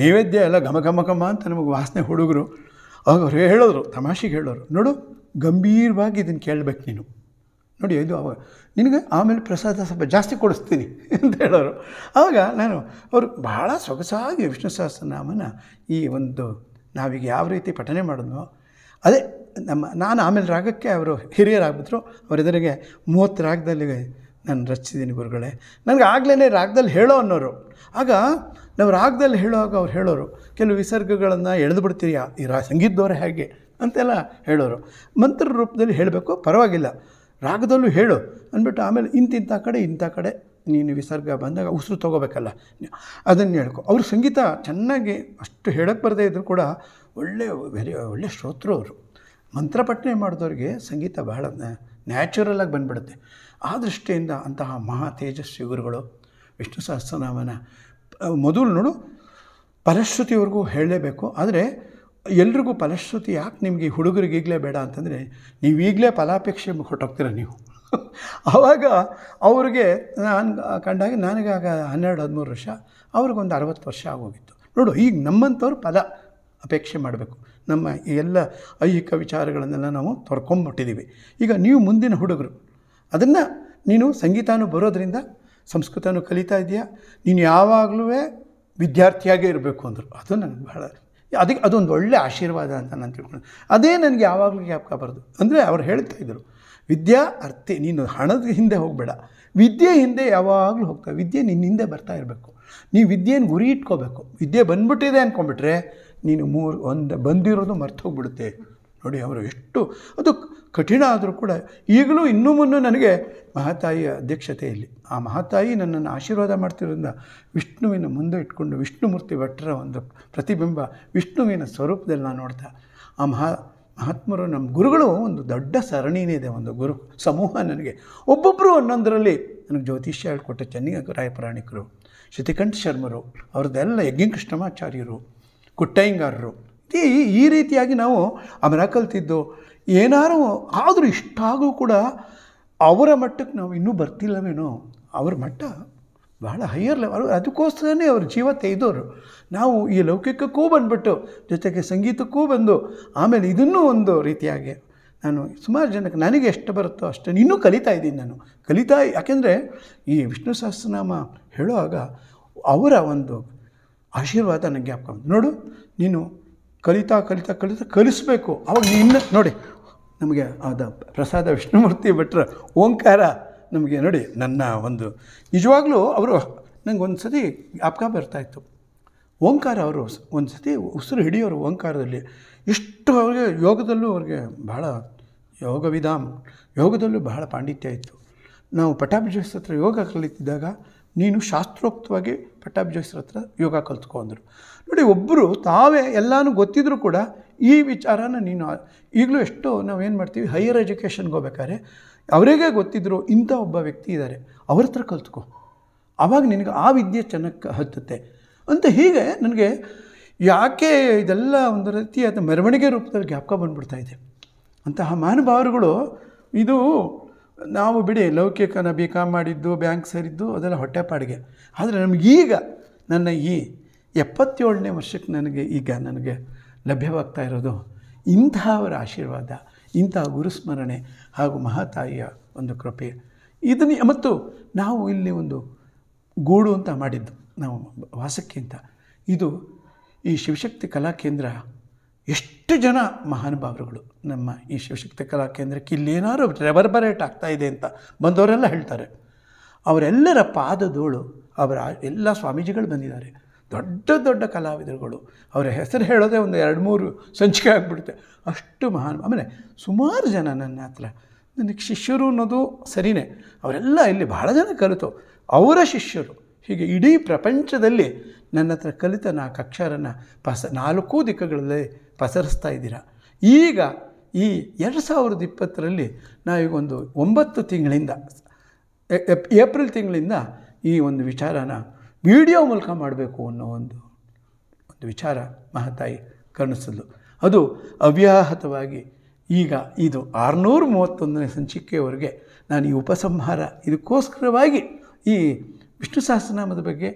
ನೈವೇದ್ಯ ಎಲ್ಲ ಘಮ ಘಮ ಘಮ ಅಂತ ನಮಗೆ ವಾಸನೆ ಹುಡುಗರು ಅವರು ಹೇಳೋರು ತಮಾಷೆಗೆ ಹೇಳೋರು ನೋಡು ಗಂಭೀರವಾಗಿ ಇದನ್ನು ಕೇಳಬೇಕು ನೀನು ನೋಡಿ ಇದು ಅವಾಗ ನಿನಗೆ ಆಮೇಲೆ ಪ್ರಸಾದ ಸ್ವಲ್ಪ ಜಾಸ್ತಿ ಕೊಡಿಸ್ತೀನಿ [LAUGHS] ಅಂತ ಹೇಳೋರು ಆವಾಗ ನಾನು ಅವರು ಬಹಳ ಸೊಗಸಾಗಿ ವಿಷ್ಣು ಸಹಸ್ರನಾಮನ ಈ ಒಂದು ನಾವೀಗ ಯಾವ ರೀತಿ ಪಠನೆ ಮಾಡಿದ್ನೋ ಅದೇ ನಮ್ಮ ನಾನು ಆಮೇಲೆ ರಾಗಕ್ಕೆ ಅವರು ಹಿರಿಯರಾಗ್ಬಿಟ್ರು ಅವರೆದುರಿಗೆ ಮೂವತ್ತು ರಾಗದಲ್ಲಿ ನಾನು ರಚಿಸಿದ್ದೀನಿ ಗುರುಗಳೇ ನನಗೆ ಆಗಲೇ ರಾಗದಲ್ಲಿ ಹೇಳೋ ಅನ್ನೋರು ಆಗ ನಾವು ರಾಗದಲ್ಲಿ ಹೇಳುವಾಗ ಅವ್ರು ಹೇಳೋರು ಕೆಲವು ವಿಸರ್ಗಗಳನ್ನು ಎಳೆದು ಬಿಡ್ತೀರಿ ಈ ರಾ ಸಂಗೀತದವ್ರೆ ಹೇಗೆ ಅಂತೆಲ್ಲ ಹೇಳೋರು ಮಂತ್ರ ರೂಪದಲ್ಲಿ ಹೇಳಬೇಕು ಪರವಾಗಿಲ್ಲ ರಾಗದಲ್ಲೂ ಹೇಳು ಅಂದ್ಬಿಟ್ಟು ಆಮೇಲೆ ಇಂತಿಂಥ ಕಡೆ ಇಂಥ ಕಡೆ ನೀನು ವಿಸರ್ಗ ಬಂದಾಗ ಉಸಿರು ತೊಗೋಬೇಕಲ್ಲ ಅದನ್ನು ಹೇಳ್ಕೊ ಅವ್ರ ಸಂಗೀತ ಚೆನ್ನಾಗಿ ಅಷ್ಟು ಹೇಳಕ್ಕೆ ಬರದೇ ಇದ್ದರೂ ಕೂಡ ಒಳ್ಳೆ ವೆರಿ ಒಳ್ಳೆ ಶ್ರೋತೃ ಅವರು ಮಂತ್ರಪಠನೆ ಮಾಡಿದವ್ರಿಗೆ ಸಂಗೀತ ಬಹಳ ನ್ಯಾಚುರಲಾಗಿ ಬಂದ್ಬಿಡುತ್ತೆ ಆ ದೃಷ್ಟಿಯಿಂದ ಅಂತಹ ಮಹಾ ತೇಜಸ್ವಿ ಗುರುಗಳು ವಿಷ್ಣು ಸಹಸ್ರನಾಮನ ಮೊದಲು ನೋಡು ಫಲಶ್ರುತಿಯವ್ರಿಗೂ ಹೇಳಲೇಬೇಕು ಆದರೆ ಎಲ್ರಿಗೂ ಫಲಶ್ರುತಿ ಯಾಕೆ ನಿಮಗೆ ಹುಡುಗರಿಗೆ ಈಗಲೇ ಬೇಡ ಅಂತಂದರೆ ನೀವು ಈಗಲೇ ಫಲಾಪೇಕ್ಷೆ ಕೊಟ್ಟೋಗ್ತೀರ ನೀವು ಆವಾಗ ಅವ್ರಿಗೆ ನಾನು ಕಂಡಾಗ ನನಗಾಗ ಹನ್ನೆರಡು ಹದಿಮೂರು ವರ್ಷ ಅವ್ರಿಗೊಂದು ಅರವತ್ತು ವರ್ಷ ಆಗೋಗಿತ್ತು ನೋಡು ಈಗ ನಮ್ಮಂಥವ್ರು ಫಲ ಅಪೇಕ್ಷೆ ಮಾಡಬೇಕು ನಮ್ಮ ಎಲ್ಲ ಐಹಿಕ ವಿಚಾರಗಳನ್ನೆಲ್ಲ ನಾವು ತೊಡ್ಕೊಂಬಿಟ್ಟಿದ್ದೀವಿ ಈಗ ನೀವು ಮುಂದಿನ ಹುಡುಗರು ಅದನ್ನು ನೀನು ಸಂಗೀತನೂ ಬರೋದರಿಂದ ಸಂಸ್ಕೃತನೂ ಕಲಿತಾ ಇದೆಯಾ ನೀನು ಯಾವಾಗಲೂ ವಿದ್ಯಾರ್ಥಿಯಾಗೇ ಇರಬೇಕು ಅಂದರು ಅದು ನನಗೆ ಬಹಳ ಅದಕ್ಕೆ ಅದೊಂದು ಒಳ್ಳೆ ಆಶೀರ್ವಾದ ಅಂತ ನಾನು ತಿಳ್ಕೊಂಡು ಅದೇ ನನಗೆ ಯಾವಾಗಲೂ ಬರೋದು ಅಂದರೆ ಅವ್ರು ಹೇಳ್ತಾ ಇದ್ದರು ವಿದ್ಯಾ ಅರ್ಥಿ ನೀನು ಹಣದ ಹಿಂದೆ ಹೋಗಬೇಡ ವಿದ್ಯೆ ಹಿಂದೆ ಯಾವಾಗಲೂ ಹೋಗ್ತಾ ವಿದ್ಯೆ ನಿನ್ನ ಹಿಂದೆ ಬರ್ತಾ ಇರಬೇಕು ನೀವು ವಿದ್ಯೆಯನ್ನು ಗುರಿ ಇಟ್ಕೋಬೇಕು ವಿದ್ಯೆ ಬಂದ್ಬಿಟ್ಟಿದೆ ಅಂದ್ಕೊಂಬಿಟ್ರೆ ನೀನು ಮೂರು ಒಂದು ಬಂದಿರೋದು ಮರ್ತೋಗ್ಬಿಡುತ್ತೆ ನೋಡಿ ಅವರು ಎಷ್ಟು ಅದು ಕಠಿಣ ಆದರೂ ಕೂಡ ಈಗಲೂ ಇನ್ನೂ ಮುನ್ನೂ ನನಗೆ ಮಹಾತಾಯಿಯ ಅಧ್ಯಕ್ಷತೆಯಲ್ಲಿ ಆ ಮಹಾತಾಯಿ ನನ್ನನ್ನು ಆಶೀರ್ವಾದ ಮಾಡ್ತಿರೋದ್ರಿಂದ ವಿಷ್ಣುವಿನ ಮುಂದೆ ಇಟ್ಕೊಂಡು ವಿಷ್ಣುಮೂರ್ತಿ ಭಟ್ರ ಒಂದು ಪ್ರತಿಬಿಂಬ ವಿಷ್ಣುವಿನ ಸ್ವರೂಪದಲ್ಲಿ ನಾನು ನೋಡ್ತಾ ಆ ಮಹಾ ಮಹಾತ್ಮರು ನಮ್ಮ ಗುರುಗಳು ಒಂದು ದೊಡ್ಡ ಸರಣಿನೇ ಇದೆ ಒಂದು ಗುರು ಸಮೂಹ ನನಗೆ ಒಬ್ಬೊಬ್ಬರು ಒಂದೊಂದರಲ್ಲಿ ನನಗೆ ಜ್ಯೋತಿಷ್ಯ ಹೇಳ್ಕೊಟ್ಟೆ ಚೆನ್ನಿಗೆ ರಾಯಪ್ರಾಣಿಕರು ಶತಿಕಂಠ ಶರ್ಮರು ಅವ್ರದ್ದೆಲ್ಲ ಯಜ್ಞಕೃಷ್ಣಮಾಚಾರ್ಯರು ಕುಟ್ಟಯ್ಯಂಗಾರರು ಈ ಈ ರೀತಿಯಾಗಿ ನಾವು ಅವನ ಕಲ್ತಿದ್ದು ಏನಾರು ಆದರೂ ಇಷ್ಟಾಗೂ ಕೂಡ ಅವರ ಮಟ್ಟಕ್ಕೆ ನಾವು ಇನ್ನೂ ಬರ್ತಿಲ್ಲವೇನೋ ಅವ್ರ ಮಟ್ಟ ಬಹಳ ಹೈಯರ್ ಲೆವೆಲ್ ಅದಕ್ಕೋಸ್ಕರನೇ ಅವ್ರ ಜೀವ ತೆಗೆದವರು ನಾವು ಈ ಲೌಕಿಕಕ್ಕೂ ಬಂದುಬಿಟ್ಟು ಜೊತೆಗೆ ಸಂಗೀತಕ್ಕೂ ಬಂದು ಆಮೇಲೆ ಇದನ್ನೂ ಒಂದು ರೀತಿಯಾಗಿ ನಾನು ಸುಮಾರು ಜನಕ್ಕೆ ನನಗೆ ಎಷ್ಟು ಬರುತ್ತೋ ಅಷ್ಟೇ ಇನ್ನೂ ಕಲಿತಾ ಇದ್ದೀನಿ ನಾನು ಕಲಿತಾ ಯಾಕೆಂದರೆ ಈ ವಿಷ್ಣು ಸಹಸ್ರನಾಮ ಹೇಳುವಾಗ ಅವರ ಒಂದು ಆಶೀರ್ವಾದ ನನಗೆ ಜ್ಞಾಪಕ ನೋಡು ನೀನು ಕಲಿತಾ ಕಲಿತಾ ಕಲಿತಾ ಕಲಿಸಬೇಕು ಅವಾಗ ನೀನು ನೋಡಿ ನಮಗೆ ಆದ ಪ್ರಸಾದ ವಿಷ್ಣುಮೂರ್ತಿ ಭಟ್ರ ಓಂಕಾರ ನಮಗೆ ನೋಡಿ ನನ್ನ ಒಂದು ನಿಜವಾಗ್ಲೂ ಅವರು ನನಗೆ ಒಂದು ಸತಿ ಜ್ಞಾಪಕ ಬರ್ತಾಯಿತ್ತು ಓಂಕಾರ ಅವರು ಒಂದು ಸತಿ ಉಸಿರು ಹಿಡಿಯೋರು ಓಂಕಾರದಲ್ಲಿ ಇಷ್ಟು ಅವ್ರಿಗೆ ಯೋಗದಲ್ಲೂ ಅವ್ರಿಗೆ ಬಹಳ ಯೋಗ ವಿಧಾಮ್ ಯೋಗದಲ್ಲೂ ಬಹಳ ಪಾಂಡಿತ್ಯ ಇತ್ತು ನಾವು ಪಟಾಭಿಷೇಕ ಹತ್ರ ಯೋಗ ಕಲಿತಿದ್ದಾಗ ನೀನು ಶಾಸ್ತ್ರೋಕ್ತವಾಗಿ ಪಟ್ಟಾಭಿಜೋಯಿಸ್ರ ಹತ್ರ ಯೋಗ ಕಲ್ತ್ಕೊ ಅಂದರು ನೋಡಿ ಒಬ್ಬರು ತಾವೇ ಎಲ್ಲನೂ ಗೊತ್ತಿದ್ರೂ ಕೂಡ ಈ ವಿಚಾರನ ನೀನು ಈಗಲೂ ಎಷ್ಟೋ ಏನು ಮಾಡ್ತೀವಿ ಹೈಯರ್ ಎಜುಕೇಷನ್ಗೆ ಹೋಗ್ಬೇಕಾದ್ರೆ ಅವರಿಗೆ ಗೊತ್ತಿದ್ರು ಇಂಥ ಒಬ್ಬ ವ್ಯಕ್ತಿ ಇದ್ದಾರೆ ಅವ್ರ ಹತ್ರ ಕಲ್ತ್ಕೊ ಆವಾಗ ನಿನಗೆ ಆ ವಿದ್ಯೆ ಚೆನ್ನಾಗಿ ಹತ್ತುತ್ತೆ ಅಂತ ಹೀಗೆ ನನಗೆ ಯಾಕೆ ಇದೆಲ್ಲ ಒಂದು ರೀತಿಯಾದ ಮೆರವಣಿಗೆ ರೂಪದಲ್ಲಿ ಜ್ಞಾಪಕ ಬಂದ್ಬಿಡ್ತಾ ಇದೆ ಅಂತಹ ಮಹಾನುಭಾವರುಗಳು ಇದು ನಾವು ಬಿಡಿ ಲೌಕಿಕನ ಬಿ ಕಾಮ್ ಮಾಡಿದ್ದು ಬ್ಯಾಂಕ್ ಸೇರಿದ್ದು ಅದೆಲ್ಲ ಹೊಟ್ಟೆಪಾಡಿಗೆ ಆದರೆ ನಮಗೀಗ ನನ್ನ ಈ ಎಪ್ಪತ್ತೇಳನೇ ವರ್ಷಕ್ಕೆ ನನಗೆ ಈಗ ನನಗೆ ಲಭ್ಯವಾಗ್ತಾ ಇರೋದು ಇಂತಹವರ ಆಶೀರ್ವಾದ ಇಂತಹ ಗುರುಸ್ಮರಣೆ ಹಾಗೂ ಮಹಾತಾಯಿಯ ಒಂದು ಕೃಪೆ ಇದನ್ನು ಮತ್ತು ನಾವು ಇಲ್ಲಿ ಒಂದು ಗೂಡು ಅಂತ ಮಾಡಿದ್ದು ನಾವು ವಾಸಕ್ಕಿಂತ ಇದು ಈ ಶಿವಶಕ್ತಿ ಕಲಾ ಕೇಂದ್ರ ಎಷ್ಟು ಜನ ಮಹಾನುಭಾವರುಗಳು ನಮ್ಮ ಈ ಶಿವಶಕ್ತಿ ಕಲಾ ಕೇಂದ್ರಕ್ಕೆ ಇಲ್ಲೇನಾದ್ರು ರೆಬರ್ಬರೇಟ್ ಆಗ್ತಾ ಇದೆ ಅಂತ ಬಂದವರೆಲ್ಲ ಹೇಳ್ತಾರೆ ಅವರೆಲ್ಲರ ಪಾದದೋಳು ಅವರ ಎಲ್ಲ ಸ್ವಾಮೀಜಿಗಳು ಬಂದಿದ್ದಾರೆ ದೊಡ್ಡ ದೊಡ್ಡ ಕಲಾವಿದರುಗಳು ಅವರ ಹೆಸರು ಹೇಳೋದೇ ಒಂದು ಎರಡು ಮೂರು ಸಂಚಿಕೆ ಆಗಿಬಿಡುತ್ತೆ ಅಷ್ಟು ಮಹಾನ್ ಆಮೇಲೆ ಸುಮಾರು ಜನ ನನ್ನ ಹತ್ರ ನನಗೆ ಶಿಷ್ಯರು ಅನ್ನೋದು ಸರಿನೇ ಅವರೆಲ್ಲ ಇಲ್ಲಿ ಬಹಳ ಜನ ಕಲಿತು ಅವರ ಶಿಷ್ಯರು ಹೀಗೆ ಇಡೀ ಪ್ರಪಂಚದಲ್ಲಿ ನನ್ನ ಹತ್ರ ಕಲಿತ ನಾಲ್ಕು ಕಕ್ಷರನ್ನು ಪಸ ನಾಲ್ಕೂ ದಿಕ್ಕುಗಳಲ್ಲಿ ಪಸರಿಸ್ತಾ ಇದ್ದೀರಾ ಈಗ ಈ ಎರಡು ಸಾವಿರದ ಇಪ್ಪತ್ತರಲ್ಲಿ ಒಂದು ಒಂಬತ್ತು ತಿಂಗಳಿಂದ ಏಪ್ರಿಲ್ ತಿಂಗಳಿಂದ ಈ ಒಂದು ವಿಚಾರನ ವಿಡಿಯೋ ಮೂಲಕ ಮಾಡಬೇಕು ಅನ್ನೋ ಒಂದು ಒಂದು ವಿಚಾರ ಮಹತಾಯಿ ಕನಸಲು ಅದು ಅವ್ಯಾಹತವಾಗಿ ಈಗ ಇದು ಆರುನೂರ ಮೂವತ್ತೊಂದನೇ ಸಂಚಿಕೆಯವರೆಗೆ ನಾನು ಈ ಉಪಸಂಹಾರ ಇದಕ್ಕೋಸ್ಕರವಾಗಿ ಈ ವಿಷ್ಣು ಸಹಸ್ರನಾಮದ ಬಗ್ಗೆ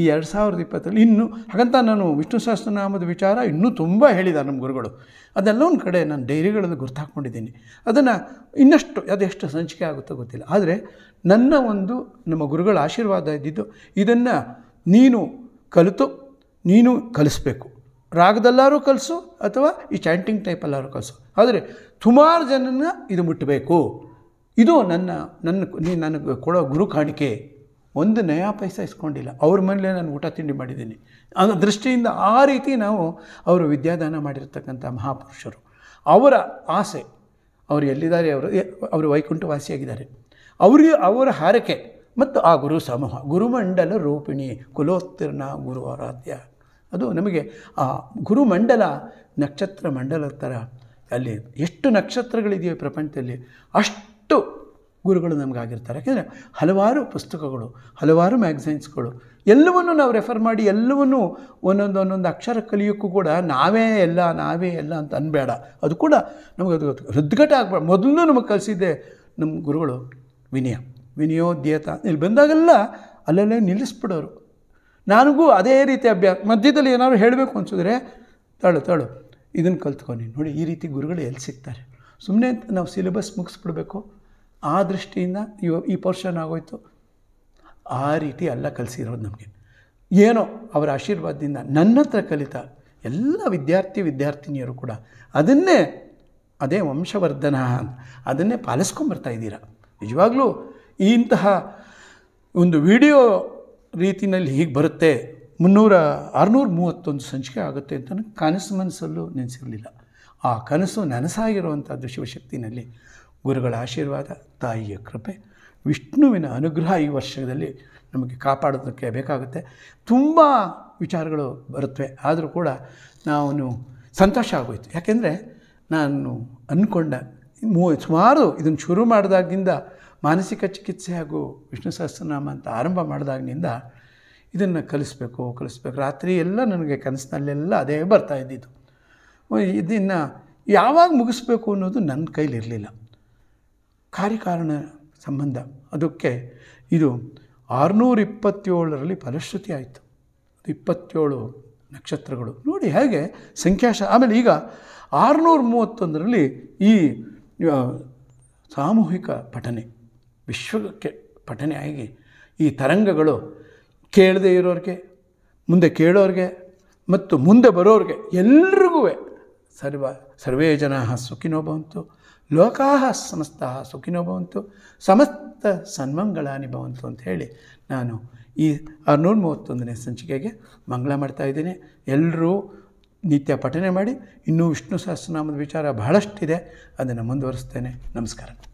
ಈ ಎರಡು ಸಾವಿರದ ಇಪ್ಪತ್ತರಲ್ಲಿ ಇನ್ನೂ ಹಾಗಂತ ನಾನು ವಿಷ್ಣು ಸಹಸ್ರನಾಮದ ವಿಚಾರ ಇನ್ನೂ ತುಂಬ ಹೇಳಿದ ನಮ್ಮ ಗುರುಗಳು ಅದೆಲ್ಲ ಒಂದು ಕಡೆ ನಾನು ಡೈರಿಗಳನ್ನು ಗುರ್ತು ಹಾಕ್ಕೊಂಡಿದ್ದೀನಿ ಅದನ್ನು ಇನ್ನಷ್ಟು ಅದೆಷ್ಟು ಸಂಚಿಕೆ ಆಗುತ್ತೋ ಗೊತ್ತಿಲ್ಲ ಆದರೆ ನನ್ನ ಒಂದು ನಮ್ಮ ಗುರುಗಳ ಆಶೀರ್ವಾದ ಇದ್ದಿದ್ದು ಇದನ್ನು ನೀನು ಕಲಿತು ನೀನು ಕಲಿಸ್ಬೇಕು ರಾಗದಲ್ಲಾರು ಕಲಿಸು ಅಥವಾ ಈ ಚಾಂಟಿಂಗ್ ಟೈಪಲ್ಲಾರು ಕಲಿಸು ಆದರೆ ಸುಮಾರು ಜನನ ಇದು ಮುಟ್ಟಬೇಕು ಇದು ನನ್ನ ನನ್ನ ನನಗೆ ಕೊಡೋ ಗುರು ಕಾಣಿಕೆ ಒಂದು ನಯಾ ಪೈಸ ಇಸ್ಕೊಂಡಿಲ್ಲ ಅವ್ರ ಮನೇಲೆ ನಾನು ಊಟ ತಿಂಡಿ ಮಾಡಿದ್ದೀನಿ ಅದರ ದೃಷ್ಟಿಯಿಂದ ಆ ರೀತಿ ನಾವು ಅವರು ವಿದ್ಯಾದಾನ ಮಾಡಿರ್ತಕ್ಕಂಥ ಮಹಾಪುರುಷರು ಅವರ ಆಸೆ ಅವರು ಎಲ್ಲಿದ್ದಾರೆ ಅವರು ಅವರು ವೈಕುಂಠವಾಸಿಯಾಗಿದ್ದಾರೆ ಅವರಿಗೆ ಅವರ ಹಾರಕೆ ಮತ್ತು ಆ ಗುರು ಸಮೂಹ ಗುರುಮಂಡಲ ರೂಪಿಣಿ ಕುಲೋತ್ತೀರ್ಣ ಗುರು ಆರಾಧ್ಯ ಅದು ನಮಗೆ ಆ ಗುರುಮಂಡಲ ನಕ್ಷತ್ರ ಮಂಡಲ ಥರ ಅಲ್ಲಿ ಎಷ್ಟು ನಕ್ಷತ್ರಗಳಿದೆಯೋ ಪ್ರಪಂಚದಲ್ಲಿ ಅಷ್ಟು ಗುರುಗಳು ನಮಗಾಗಿರ್ತಾರೆ ಯಾಕೆಂದರೆ ಹಲವಾರು ಪುಸ್ತಕಗಳು ಹಲವಾರು ಮ್ಯಾಗ್ಝೈನ್ಸ್ಗಳು ಎಲ್ಲವನ್ನೂ ನಾವು ರೆಫರ್ ಮಾಡಿ ಎಲ್ಲವನ್ನೂ ಒಂದೊಂದು ಒಂದೊಂದು ಅಕ್ಷರ ಕಲಿಯೋಕ್ಕೂ ಕೂಡ ನಾವೇ ಎಲ್ಲ ನಾವೇ ಎಲ್ಲ ಅಂತ ಅನ್ಬೇಡ ಅದು ಕೂಡ ನಮಗೆ ಅದು ಹೃದ್ಘಟ ಆಗ್ಬೇಡ ಮೊದಲು ನಮಗೆ ಕಲಿಸಿದ್ದೆ ನಮ್ಮ ಗುರುಗಳು ವಿನಯ ವಿನಯೋದ್ಯೇತ ಇಲ್ಲಿ ಬಂದಾಗೆಲ್ಲ ಅಲ್ಲಲ್ಲೇ ನಿಲ್ಲಿಸ್ಬಿಡೋರು ನನಗೂ ಅದೇ ರೀತಿ ಅಭ್ಯಾಸ ಮಧ್ಯದಲ್ಲಿ ಏನಾದರೂ ಹೇಳಬೇಕು ಅನಿಸಿದ್ರೆ ತಳು ತಳು ಇದನ್ನು ಕಲ್ತ್ಕೊ ನೋಡಿ ಈ ರೀತಿ ಗುರುಗಳು ಎಲ್ಲಿ ಸಿಗ್ತಾರೆ ಸುಮ್ಮನೆ ನಾವು ಸಿಲೆಬಸ್ ಮುಗಿಸ್ಬಿಡ್ಬೇಕು ಆ ದೃಷ್ಟಿಯಿಂದ ಇವ ಈ ಪೋರ್ಷನ್ ಆಗೋಯ್ತು ಆ ರೀತಿ ಎಲ್ಲ ಕಲಿಸಿರೋದು ನಮಗೆ ಏನೋ ಅವರ ಆಶೀರ್ವಾದದಿಂದ ನನ್ನ ಹತ್ರ ಕಲಿತ ಎಲ್ಲ ವಿದ್ಯಾರ್ಥಿ ವಿದ್ಯಾರ್ಥಿನಿಯರು ಕೂಡ ಅದನ್ನೇ ಅದೇ ವಂಶವರ್ಧನ ಅದನ್ನೇ ಪಾಲಿಸ್ಕೊಂಬರ್ತಾ ಇದ್ದೀರಾ ನಿಜವಾಗ್ಲೂ ಇಂತಹ ಒಂದು ವಿಡಿಯೋ ರೀತಿಯಲ್ಲಿ ಹೀಗೆ ಬರುತ್ತೆ ಮುನ್ನೂರ ಆರುನೂರ ಮೂವತ್ತೊಂದು ಸಂಚಿಕೆ ಆಗುತ್ತೆ ಅಂತ ಕನಸು ಮನಸ್ಸಲ್ಲೂ ನೆನೆಸಿರಲಿಲ್ಲ ಆ ಕನಸು ನನಸಾಗಿರುವಂಥದ್ದು ಶಿವಶಕ್ತಿನಲ್ಲಿ ಗುರುಗಳ ಆಶೀರ್ವಾದ ತಾಯಿಯ ಕೃಪೆ ವಿಷ್ಣುವಿನ ಅನುಗ್ರಹ ಈ ವರ್ಷದಲ್ಲಿ ನಮಗೆ ಕಾಪಾಡೋದಕ್ಕೆ ಬೇಕಾಗುತ್ತೆ ತುಂಬ ವಿಚಾರಗಳು ಬರುತ್ತವೆ ಆದರೂ ಕೂಡ ನಾನು ಸಂತೋಷ ಆಗೋಯ್ತು ಯಾಕೆಂದರೆ ನಾನು ಅಂದ್ಕೊಂಡ ಮೂ ಸುಮಾರು ಇದನ್ನು ಶುರು ಮಾಡಿದಾಗಿಂದ ಮಾನಸಿಕ ಚಿಕಿತ್ಸೆ ಹಾಗೂ ವಿಷ್ಣು ಸಹಸ್ರನಾಮ ಅಂತ ಆರಂಭ ಮಾಡಿದಾಗಿನಿಂದ ಇದನ್ನು ಕಲಿಸ್ಬೇಕು ಕಲಿಸ್ಬೇಕು ರಾತ್ರಿ ಎಲ್ಲ ನನಗೆ ಕನಸಿನಲ್ಲೆಲ್ಲ ಅದೇ ಬರ್ತಾ ಇದ್ದಿದ್ದು ಇದನ್ನು ಯಾವಾಗ ಮುಗಿಸ್ಬೇಕು ಅನ್ನೋದು ನನ್ನ ಕೈಲಿರಲಿಲ್ಲ ಕಾರ್ಯಕಾರಣ ಸಂಬಂಧ ಅದಕ್ಕೆ ಇದು ಇಪ್ಪತ್ತೇಳರಲ್ಲಿ ಫಲಶ್ರುತಿ ಆಯಿತು ಇಪ್ಪತ್ತೇಳು ನಕ್ಷತ್ರಗಳು ನೋಡಿ ಹೇಗೆ ಸಂಖ್ಯಾಶ ಆಮೇಲೆ ಈಗ ಆರುನೂರ ಮೂವತ್ತೊಂದರಲ್ಲಿ ಈ ಸಾಮೂಹಿಕ ಪಠನೆ ವಿಶ್ವಕ್ಕೆ ಪಠನೆ ಆಗಿ ಈ ತರಂಗಗಳು ಕೇಳದೇ ಇರೋರಿಗೆ ಮುಂದೆ ಕೇಳೋರಿಗೆ ಮತ್ತು ಮುಂದೆ ಬರೋರಿಗೆ ಎಲ್ರಿಗೂ ಸರ್ವ ಸರ್ವೇ ಜನ ಸುಖಿನೋ ಬಂತು ಲೋಕಾಹ ಸಮಸ್ತಃ ಸುಖಿನೋ ಭವಂತು ಸಮಸ್ತ ಸನ್ಮಂಗಳಾನಿ ಭವಂತು ಅಂತ ಹೇಳಿ ನಾನು ಈ ಆರುನೂರ ಮೂವತ್ತೊಂದನೇ ಸಂಚಿಕೆಗೆ ಮಂಗಳ ಮಾಡ್ತಾಯಿದ್ದೀನಿ ಎಲ್ಲರೂ ನಿತ್ಯ ಪಠನೆ ಮಾಡಿ ಇನ್ನೂ ವಿಷ್ಣು ಸಹಸ್ರನಾಮದ ವಿಚಾರ ಬಹಳಷ್ಟಿದೆ ಅದನ್ನು ಮುಂದುವರಿಸ್ತೇನೆ ನಮಸ್ಕಾರ